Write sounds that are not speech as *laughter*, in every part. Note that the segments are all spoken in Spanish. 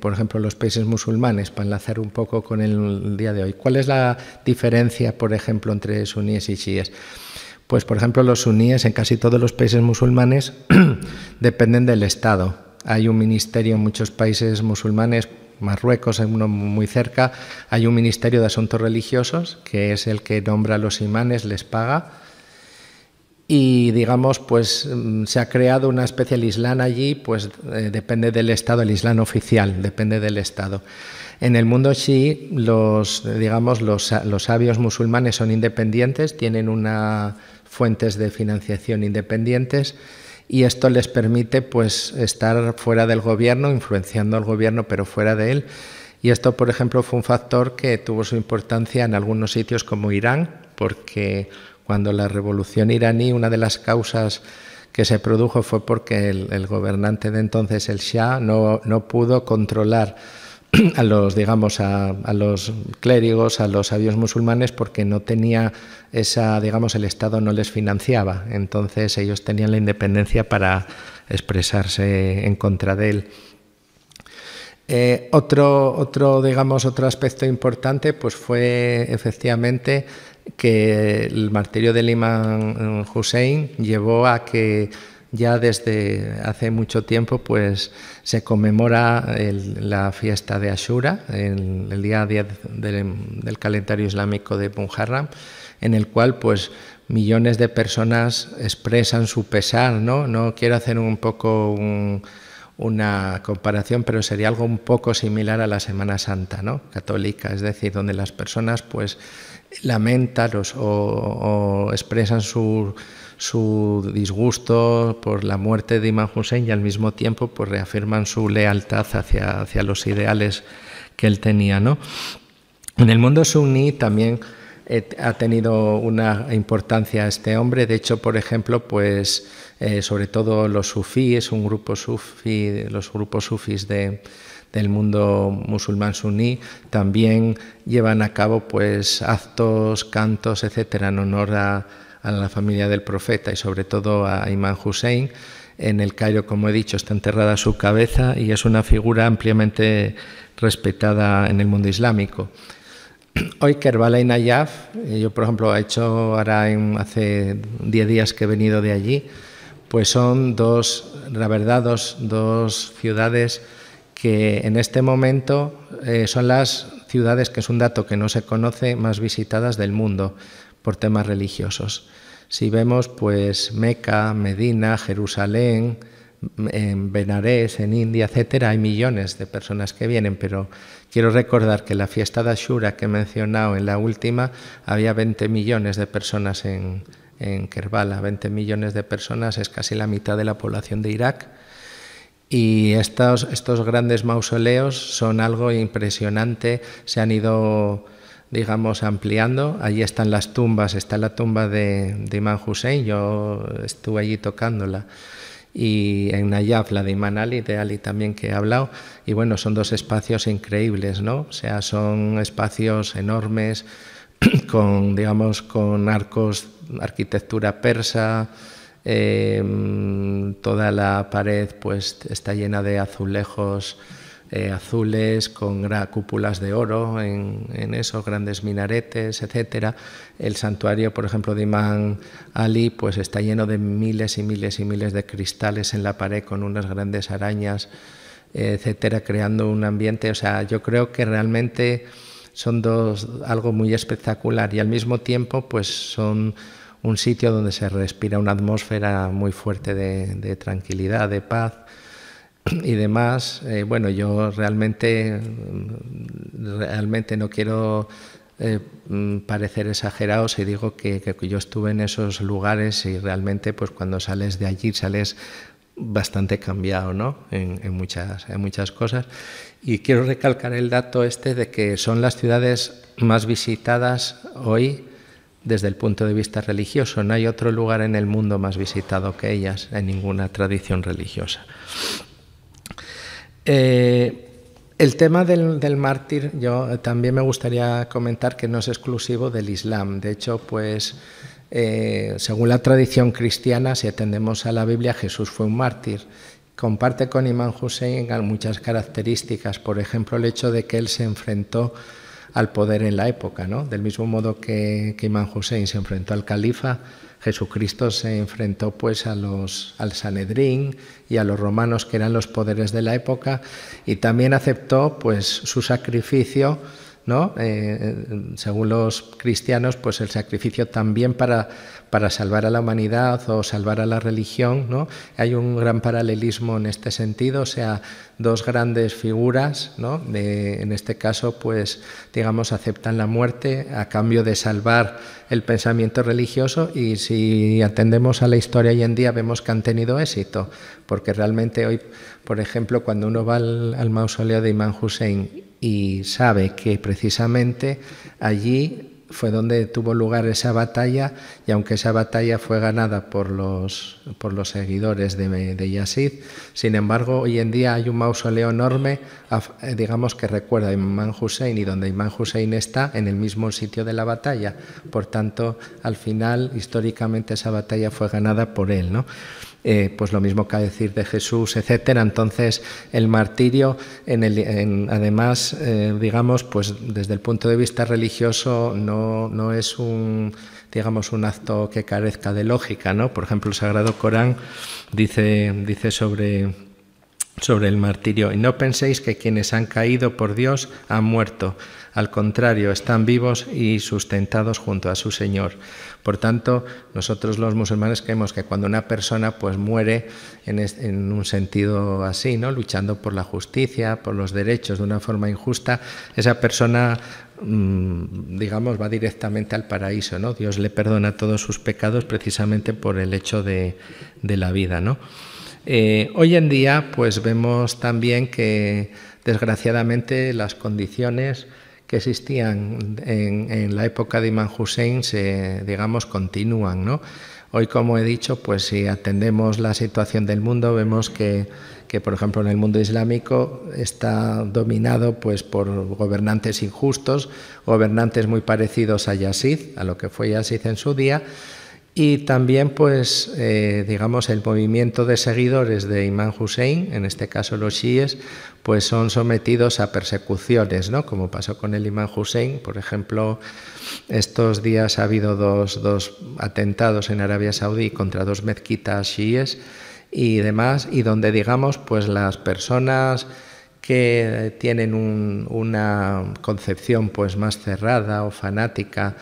por ejemplo, los países musulmanes, para enlazar un poco con el día de hoy. ¿Cuál es la diferencia, por ejemplo, entre suníes y chiíes? Pues, por ejemplo, los suníes en casi todos los países musulmanes *clears throat* dependen del Estado. Hay un ministerio en muchos países musulmanes, Marruecos, hay uno muy cerca, hay un ministerio de asuntos religiosos que es el que nombra a los imanes, les paga y digamos pues mm, se ha creado una especie de Islam allí pues eh, depende del estado el islán oficial depende del estado en el mundo sí los digamos los, sabios musulmanes son independientes tienen unas fuentes de financiación independientes y esto les permite pues estar fuera del gobierno influenciando al gobierno pero fuera de él y esto, por ejemplo, fue un factor que tuvo su importancia en algunos sitios como Irán, porque cuando la revolución iraní, una de las causas que se produjo fue porque el, gobernante de entonces, el Shah, no, pudo controlar *clears throat* a los, digamos, a, los clérigos, a los sabios musulmanes, porque no tenía esa, digamos, el Estado no les financiaba. Entonces ellos tenían la independencia para expresarse en contra de él. Eh, otro, otro, digamos, otro aspecto importante pues fue efectivamente que el martirio del imán Hussein llevó a que ya desde hace mucho tiempo pues se conmemora la fiesta de Ashura, el, el día 10 del, del, calendario islámico de Muharram, en el cual pues millones de personas expresan su pesar, ¿no? No quiero hacer un poco un una comparación, pero sería algo un poco similar a la Semana Santa, ¿no? Católica, es decir, donde las personas pues lamentan o, expresan su, su, disgusto por la muerte de Imam Hussein y al mismo tiempo pues reafirman su lealtad hacia, hacia los ideales que él tenía, ¿no? En el mundo suní también eh, ha tenido una importancia este hombre. De hecho, por ejemplo, pues eh, sobre todo los sufíes, un grupo sufí, los grupos sufis del mundo musulmán suní también llevan a cabo pues actos, cantos, etcétera, en honor a, la familia del profeta y sobre todo a Imán Hussein. En el Cairo, como he dicho, está enterrada su cabeza y es una figura ampliamente respetada en el mundo islámico. *clears throat* Hoy, Kerbala y Nayaf, eh, yo por ejemplo he hecho ahora hace 10 días que he venido de allí, pues son dos, la verdad, dos, ciudades que en este momento eh, son las ciudades, que es un dato que no se conoce, más visitadas del mundo por temas religiosos. Si vemos pues Meca, Medina, Jerusalén, en Benarés, en India, etcétera, hay millones de personas que vienen, pero quiero recordar que la fiesta de Ashura que he mencionado en la última había 20 millones de personas en, en Kerbala. 20 millones de personas es casi la mitad de la población de Irak. Y estos, estos grandes mausoleos son algo impresionante, se han ido digamos, ampliando. Allí están las tumbas, está la tumba de, de Imam Hussein, yo estuve allí tocándola y en Nayaf, la de Iman de Ali también que he hablado. Y bueno, son dos espacios increíbles, ¿no? O sea, son espacios enormes *clears throat* con, digamos, con arcos, arquitectura persa, em, toda la pared pues está llena de azulejos eh, azules con cúpulas de oro en, eso... esos grandes minaretes, etc. El santuario, por ejemplo, de Imán Ali, pues está lleno de miles y miles y miles de cristales en la pared con unas grandes arañas, etcétera, creando un ambiente. O sea, yo creo que realmente son dos algo muy espectacular y al mismo tiempo, pues son un sitio donde se respira una atmósfera muy fuerte de tranquilidad, de paz y demás, eh, bueno, yo realmente, realmente no quiero eh, mm, parecer exagerado si digo que, yo estuve en esos lugares y realmente pues cuando sales de allí sales bastante cambiado ¿no? en, en muchas, en muchas cosas. Y quiero recalcar el dato este de que son las ciudades más visitadas hoy desde el punto de vista religioso. No hay otro lugar en el mundo más visitado que ellas, en ninguna tradición religiosa. Eh, el tema del, mártir, yo también me gustaría comentar que no es exclusivo del Islam. De hecho, pues eh, según la tradición cristiana, si atendemos a la Biblia, Jesús fue un mártir. Comparte con Imán Hussein muchas características, por ejemplo, el hecho de que él se enfrentó al poder en la época. ¿no? Del mismo modo que, Imán Hussein se enfrentó al califa, Jesucristo se enfrentó pues a los, al Sanedrín y a los romanos que eran los poderes de la época y también aceptó pues su sacrificio ¿no? Eh, eh, según los cristianos, pues el sacrificio también para, para salvar a la humanidad o salvar a la religión, ¿no? Hay un gran paralelismo en este sentido, o sea, dos grandes figuras, ¿no? en este caso, pues, digamos, aceptan la muerte a cambio de salvar el pensamiento religioso y si atendemos a la historia hoy en día vemos que han tenido éxito, porque realmente hoy, por ejemplo, cuando uno va al, mausoleo de Imán Hussein y sabe que precisamente allí fue donde tuvo lugar esa batalla y aunque esa batalla fue ganada por los, por los seguidores de, de Yazid, sin embargo hoy en día hay un mausoleo enorme, eh, digamos que recuerda a Imán Hussein y donde Imán Hussein está en el mismo sitio de la batalla. Por tanto, al final, históricamente esa batalla fue ganada por él. ¿no? Eh, pues lo mismo que a decir de Jesús, etcétera. Entonces, el martirio, además, eh, digamos, pues desde el punto de vista religioso, no, es un digamos, un acto que carezca de lógica, ¿no? Por ejemplo, el Sagrado Corán dice sobre sobre el martirio. Y no penséis que quienes han caído por Dios han muerto. Al contrario, están vivos y sustentados junto a su Señor. Por tanto, nosotros los musulmanes creemos que cuando una persona pues muere en, un sentido así, ¿no? luchando por la justicia, por los derechos de una forma injusta, esa persona mm, digamos, va directamente al paraíso, ¿no? Dios le perdona todos sus pecados precisamente por el hecho de, la vida, eh, hoy en día, pues vemos también que desgraciadamente las condiciones que existían en, la época de Imam Hussein se, digamos, continúan, ¿no? Hoy, como he dicho, pues si atendemos la situación del mundo, vemos que, que, por ejemplo, en el mundo islámico está dominado pues, por gobernantes injustos, gobernantes muy parecidos a Yazid, a lo que fue Yazid en su día, y también, pues, eh, digamos, el movimiento de seguidores de Imam Hussein, en este caso los chiíes, pues son sometidos a persecuciones, ¿no? Como pasó con el Imam Hussein, por ejemplo, estos días ha habido dos, atentados en Arabia Saudí contra dos mezquitas chiíes y demás, y donde, digamos, pues las personas que tienen una concepción pues más cerrada o fanática,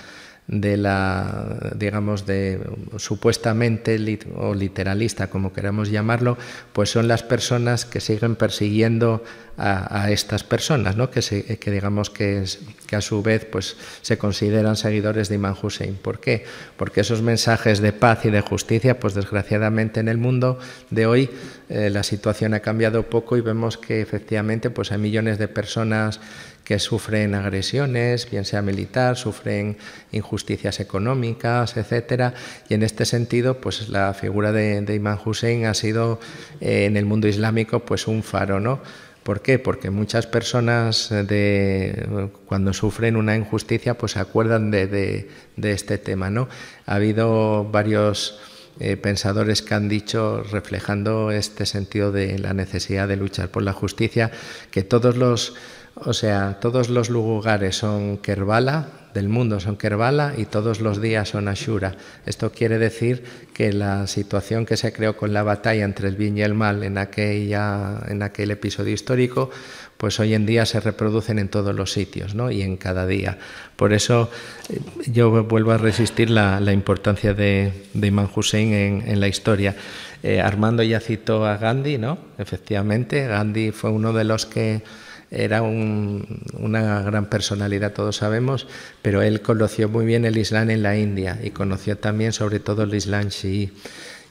de la, digamos, de supuestamente o literalista, como queramos llamarlo, pues son las personas que siguen persiguiendo a, estas personas, que, digamos que, a su vez pues, se consideran seguidores de Imán Hussein. ¿Por qué? Porque esos mensajes de paz y de justicia, pues desgraciadamente en el mundo de hoy eh, la situación ha cambiado poco y vemos que efectivamente pues, hay millones de personas que sufren agresiones, bien sea militar, sufren injusticias económicas, etcétera. Y en este sentido, pues la figura de, Imán Hussein ha sido eh, en el mundo islámico pues un faro, ¿no? ¿Por qué? Porque muchas personas eh, de, cuando sufren una injusticia pues se acuerdan de, este tema. ¿no? Ha habido varios eh, pensadores que han dicho, reflejando este sentido de la necesidad de luchar por la justicia, que todos los, o sea, todos los lugares son Kerbala, del mundo son Kerbala y todos los días son Ashura. Esto quiere decir que la situación que se creó con la batalla entre el bien y el mal en, aquel episodio histórico, pues hoy en día se reproducen en todos los sitios ¿no? y en cada día. Por eso eh, yo vuelvo a resistir la, importancia de, Imán Hussein en, la historia. Eh, Armando ya citó a Gandhi, ¿no? Efectivamente, Gandhi fue uno de los que era una gran personalidad, todos sabemos, pero él conoció muy bien el Islam en la India y conoció también sobre todo el Islam chií.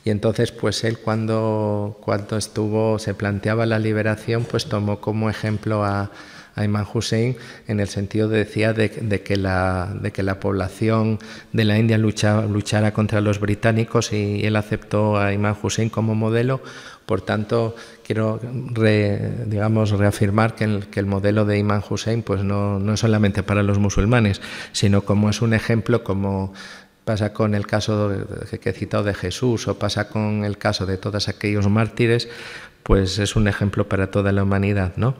Y entonces, pues él cuando, cuando estuvo, se planteaba la liberación, pues tomó como ejemplo a, imán Imam Hussein en el sentido de, decía de, que la, de que la población de la India luchara contra los británicos y él aceptó a Imam Hussein como modelo. Por tanto, quiero, digamos, reafirmar que el, modelo de Imam Hussein pues no, es solamente para los musulmanes, sino como es un ejemplo como pasa con el caso que he citado de Jesús o pasa con el caso de todos aquellos mártires, pues es un ejemplo para toda la humanidad, ¿no?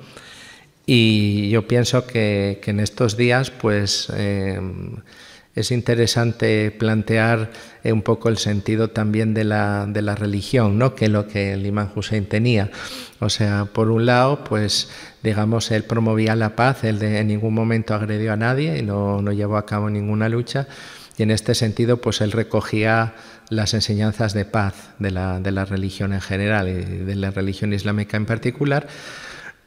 Y yo pienso que, en estos días, pues... Eh, es interesante plantear eh, un poco el sentido también de la, religión, ¿no? que lo que el imán Hussein tenía. O sea, por un lado, pues digamos, él promovía la paz, él en ningún momento agredió a nadie y no, llevó a cabo ninguna lucha. Y en este sentido, pues él recogía las enseñanzas de paz de la, de la religión en general y de la religión islámica en particular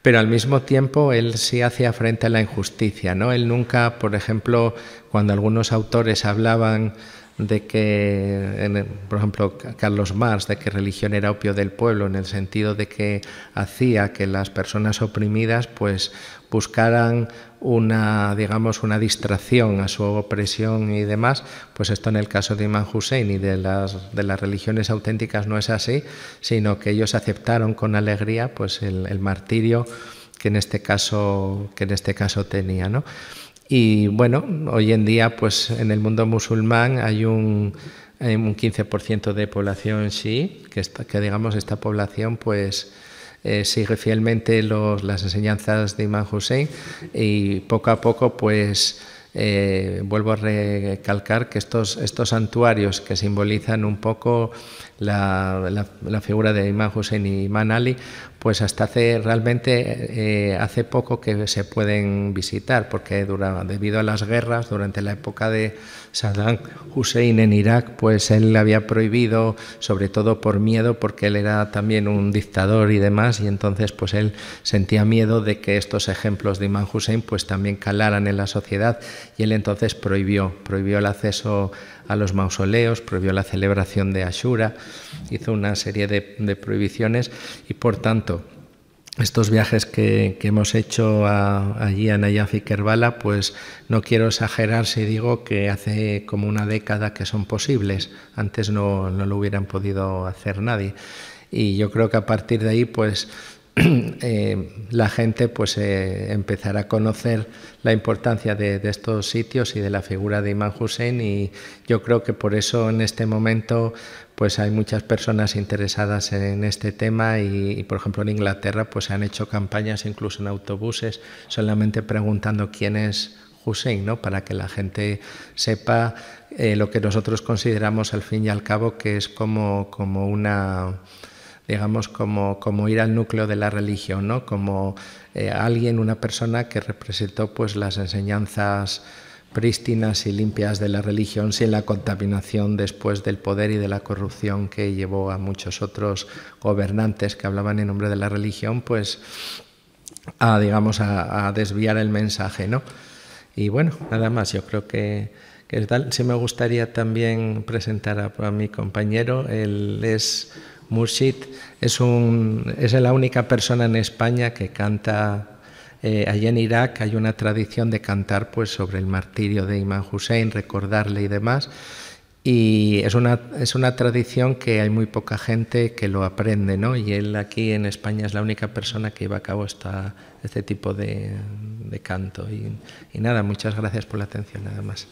pero al mismo tiempo él sí hacía frente a la injusticia, ¿no? Él nunca, por ejemplo, cuando algunos autores hablaban de que, por ejemplo, Carlos Marx, de que religión era opio del pueblo, en el sentido de que hacía que las personas oprimidas pues buscaran una, digamos, una distracción a su opresión y demás, pues esto en el caso de Imán Hussein y de las, de las religiones auténticas no es así, sino que ellos aceptaron con alegría pues el, martirio que en este caso, que en este caso tenía. ¿no? Y bueno, hoy en día, pues en el mundo musulmán hay un, 15% de población sí, que, digamos esta población pues eh, sigue fielmente los, las enseñanzas de Imam Hussein y poco a poco pues eh, vuelvo a recalcar que estos, estos santuarios que simbolizan un poco la, figura de Imán Hussein y Imán Ali, pues hasta hace realmente eh, hace poco que se pueden visitar, porque dura, debido a las guerras, durante la época de Saddam Hussein en Irak, pues él había prohibido, sobre todo por miedo, porque él era también un dictador y demás, y entonces pues él sentía miedo de que estos ejemplos de Imán Hussein pues también calaran en la sociedad, y él entonces prohibió, prohibió el acceso a los mausoleos, prohibió la celebración de Ashura, hizo una serie de, prohibiciones y por tanto estos viajes que, hemos hecho allí a Nayaf y Kerbala, pues no quiero exagerar si digo que hace como una década que son posibles, antes no, no lo hubieran podido hacer nadie. Y yo creo que a partir de ahí, pues *clears throat* Eh, la gente pues eh, empezará a conocer la importancia de, estos sitios y de la figura de Imán Hussein y yo creo que por eso en este momento pues hay muchas personas interesadas en este tema y, por ejemplo en Inglaterra pues se han hecho campañas incluso en autobuses solamente preguntando quién es Hussein, ¿no? para que la gente sepa eh, lo que nosotros consideramos al fin y al cabo que es como, como una digamos, como, como ir al núcleo de la religión, ¿no? como eh, alguien, una persona que representó pues, las enseñanzas prístinas y limpias de la religión sin la contaminación después del poder y de la corrupción que llevó a muchos otros gobernantes que hablaban en nombre de la religión, pues a, digamos, a, desviar el mensaje, ¿no? Y bueno, nada más, yo creo que, tal. si me gustaría también presentar a mi compañero, él es Murshid es, la única persona en España que canta. Eh, allí en Irak hay una tradición de cantar pues, sobre el martirio de Imam Hussein, recordarle y demás. Y es una, es una tradición que hay muy poca gente que lo aprende, ¿no? Y él aquí en España es la única persona que lleva a cabo esta, este tipo de, canto. Y, y, nada, muchas gracias por la atención, nada más.